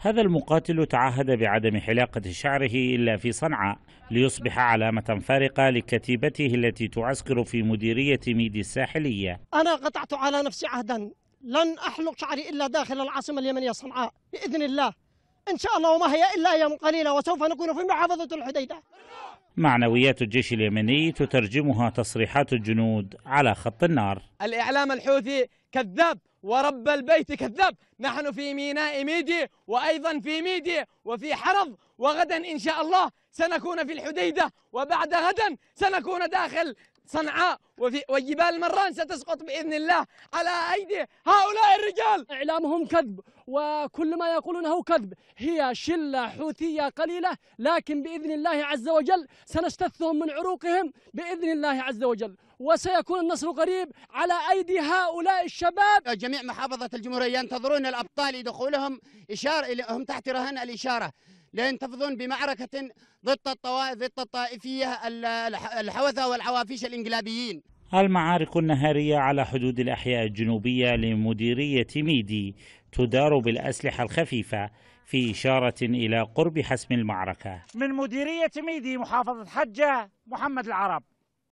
هذا المقاتل تعهد بعدم حلاقة شعره إلا في صنعاء ليصبح علامة فارقة لكتيبته التي تعسكر في مديرية ميدي الساحلية أنا قطعت على نفسي عهدا لن أحلق شعري إلا داخل العاصمة اليمنية صنعاء بإذن الله إن شاء الله وما هي إلا أيام قليلة وسوف نكون في محافظة الحديدة معنويات الجيش اليمني تترجمها تصريحات الجنود على خط النار الإعلام الحوثي كذاب ورب البيت كذاب نحن في ميناء ميدي وأيضا في ميدي وفي حرض وغدا إن شاء الله سنكون في الحديدة وبعد غدا سنكون داخل صنعاء وفي وجبال مران ستسقط باذن الله على ايدي هؤلاء الرجال اعلامهم كذب وكل ما يقولونه كذب هي شله حوثيه قليله لكن باذن الله عز وجل سنجتثهم من عروقهم باذن الله عز وجل وسيكون النصر قريب على أيدي هؤلاء الشباب جميع محافظة الجمهورية ينتظرون الأبطال لدخولهم إشارة هم تحت رهن الإشارة لينتفضون بمعركة ضد ضد الطائفية الحوثة والعوافيش الإنقلابيين المعارك النهارية على حدود الأحياء الجنوبية لمديرية ميدي تدار بالأسلحة الخفيفة في إشارة إلى قرب حسم المعركة من مديرية ميدي محافظة حجة محمد العرب